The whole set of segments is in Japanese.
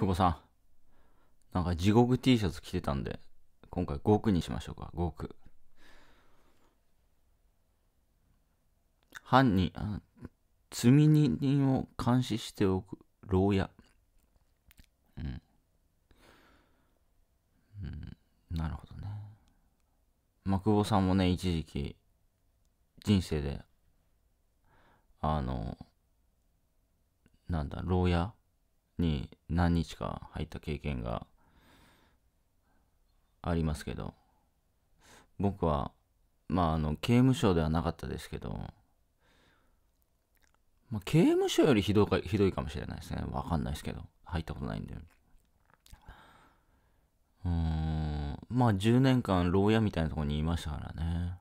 久保さん。なんか地獄 T シャツ着てたんで、今回5億にしましょうか、5億。犯人、罪人を監視しておく、牢屋。うん。うん、なるほどね。まあ、久保さんもね、一時期、人生で、あの、なんだ、牢屋に何日か入った経験がありますけど僕はまああの刑務所ではなかったですけど、まあ、刑務所よりひどいかひどいかもしれないですねわかんないですけど入ったことないんでうんまあ10年間牢屋みたいなとこにいましたからね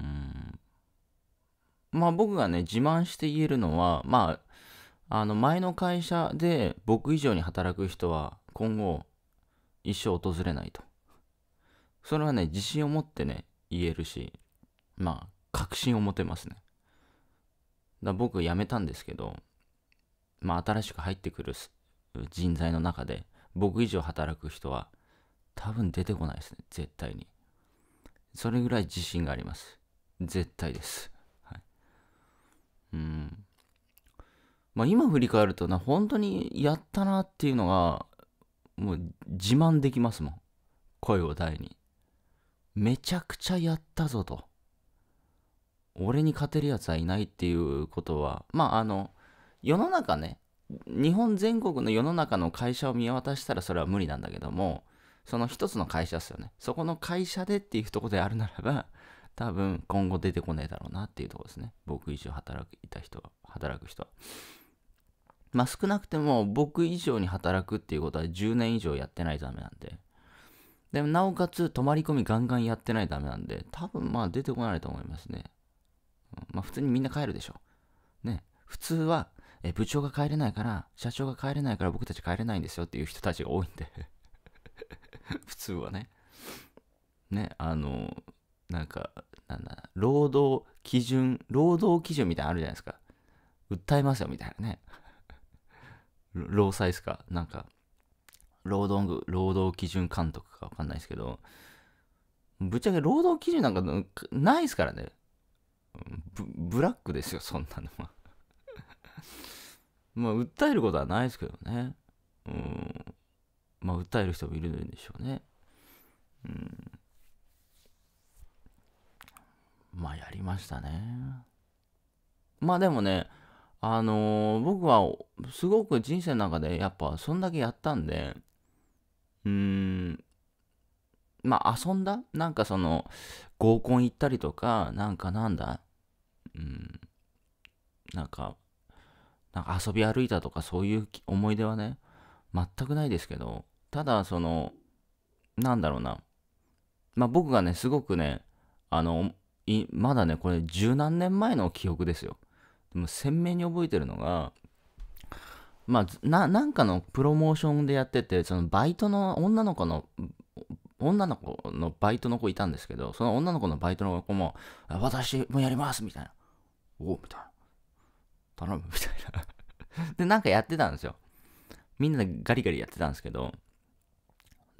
うんまあ僕がね自慢して言えるのはまああの前の会社で僕以上に働く人は今後一生訪れないと。それはね、自信を持ってね、言えるし、まあ、確信を持てますね。だ僕辞めたんですけど、まあ、新しく入ってくる人材の中で、僕以上働く人は多分出てこないですね、絶対に。それぐらい自信があります。絶対です。はい。うん。まあ、今振り返るとな、本当にやったなっていうのが、もう自慢できますもん。声を大に。めちゃくちゃやったぞと。俺に勝てるやつはいないっていうことは、まああの、世の中ね、日本全国の世の中の会社を見渡したらそれは無理なんだけども、その一つの会社ですよね。そこの会社でっていうとこであるならば、多分今後出てこねえだろうなっていうところですね。僕以上働いた人は、働く人は。まあ、少なくても僕以上に働くっていうことは10年以上やってないとダメなんで。でも、なおかつ泊まり込みガンガンやってないとダメなんで、多分まあ出てこないと思いますね。まあ普通にみんな帰るでしょ。ね。普通は、え、部長が帰れないから、社長が帰れないから僕たち帰れないんですよっていう人たちが多いんで 普通はね。ね、あの、なんか、なんだ、労働基準、労働基準みたいなのあるじゃないですか。訴えますよみたいなね。労災ですかなんか、労働労働基準監督かわかんないですけど、ぶっちゃけ労働基準なんかないですからね。ブラックですよ、そんなのは まあ、訴えることはないですけどね。うん。まあ、訴える人もいるんでしょうね。うん。まあ、やりましたね。まあ、でもね、あのー、僕はすごく人生の中でやっぱそんだけやったんで、うーん、まあ遊んだなんかその合コン行ったりとか、なんかなんだ、うん、なんか、なんか遊び歩いたとかそういう思い出はね、全くないですけど、ただその、なんだろうな、まあ僕がね、すごくね、あの、まだね、これ十何年前の記憶ですよ。でも鮮明に覚えてるのが、まあ、ななんかのプロモーションでやっててそのバイトの女の子の女の子のバイトの子いたんですけどその女の子のバイトの子も「私もやります」みたいな「おお」みたいな「頼む」みたいな でなんかやってたんですよみんなでガリガリやってたんですけど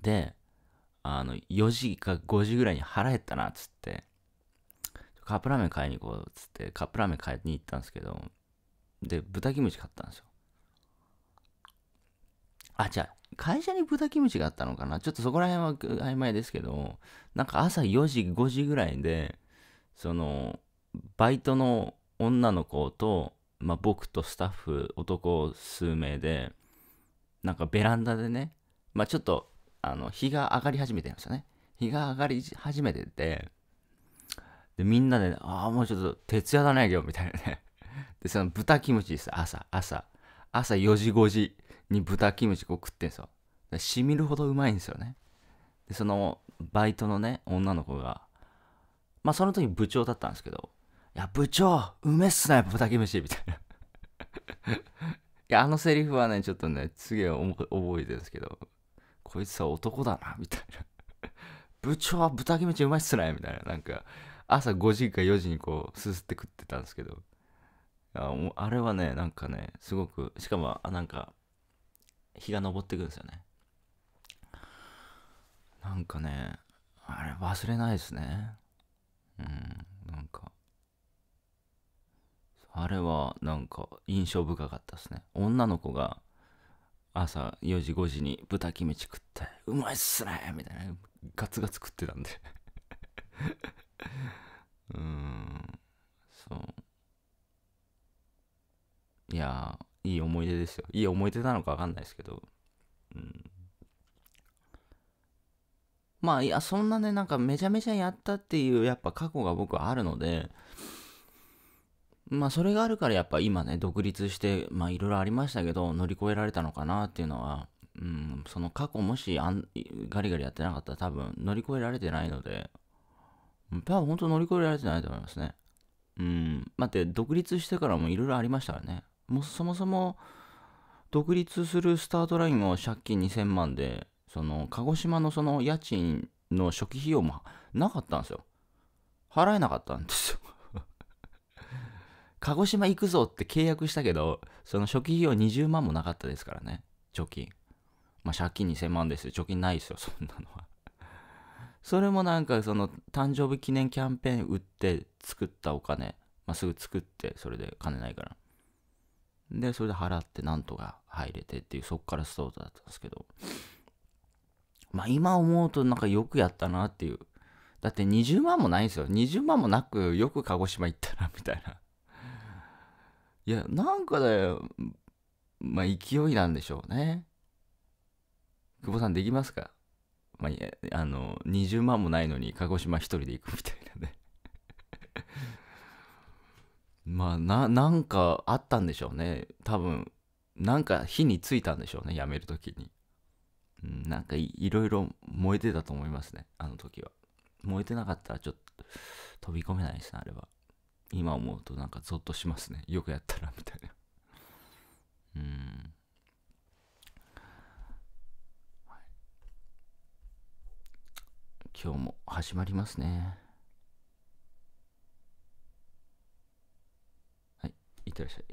であの4時か5時ぐらいに腹減ったなっつってカップラーメン買いに行こうっつってカップラーメン買いに行ったんですけどで豚キムチ買ったんですよあじゃあ会社に豚キムチがあったのかなちょっとそこら辺は曖昧ですけどなんか朝4時5時ぐらいでそのバイトの女の子と、まあ、僕とスタッフ男数名でなんかベランダでね、まあ、ちょっとあの日が上がり始めてましたね日が上がり始めててで、みんなで、ね、ああ、もうちょっと徹夜だね、今日、みたいなね。で、その豚キムチです朝、朝。朝4時、5時に豚キムチこう食ってんすよ。しみるほどうまいんですよね。で、その、バイトのね、女の子が、まあ、その時部長だったんですけど、いや、部長、うめっすよ。豚キムチ、みたいな。いや、あのセリフはね、ちょっとね、次は覚えてるんですけど、こいつは男だな、みたいな。部長は豚キムチうまいっすね、みたいな。なんか、朝5時か4時にこうすすって食ってたんですけどああれはねなんかねすごくしかもあなんか日が昇ってくるんですよねなんかねあれ忘れないですねうんなんかあれはなんか印象深かったですね女の子が朝4時5時に豚キムチ食ってうまいっすねみたいなガツガツ食ってたんでや、いい思い出ですよ。いい思い出なのかわかんないですけど。うん。まあ、いや、そんなね、なんかめちゃめちゃやったっていう、やっぱ過去が僕はあるので、まあ、それがあるからやっぱ今ね、独立して、まあ、いろいろありましたけど、乗り越えられたのかなっていうのは、うん、その過去もしあんガリガリやってなかったら多分乗り越えられてないので、多分本当乗り越えられてないと思いますね。うん、待って、独立してからもいろいろありましたからね。もそもそも独立するスタートラインを借金2000万で、その鹿児島のその家賃の初期費用もなかったんですよ。払えなかったんですよ 鹿児島行くぞって契約したけど、その初期費用20万もなかったですからね、貯金。まあ借金2000万ですよ。貯金ないですよ、そんなのはそれもなんかその誕生日記念キャンペーン売って作ったお金、まあ、すぐ作ってそれで金ないからで、それで払ってなんとか入れてっていう、そっからスタートだったんですけど、まあ今思うとなんかよくやったなっていう。だって20万もないんですよ。20万もなくよく鹿児島行ったらみたいな。いや、なんかよまあ勢いなんでしょうね。久保さんできますかまあ、あの、20万もないのに鹿児島一人で行くみたいなねまあななんかあったんでしょうね多分なんか火についたんでしょうね辞める時に、うん、なんかいいろいろ燃えてたと思いますねあの時は燃えてなかったらちょっと飛び込めないですねあれは今思うとなんかゾッとしますねよくやったらみたいなうん今日も始まりますね。ese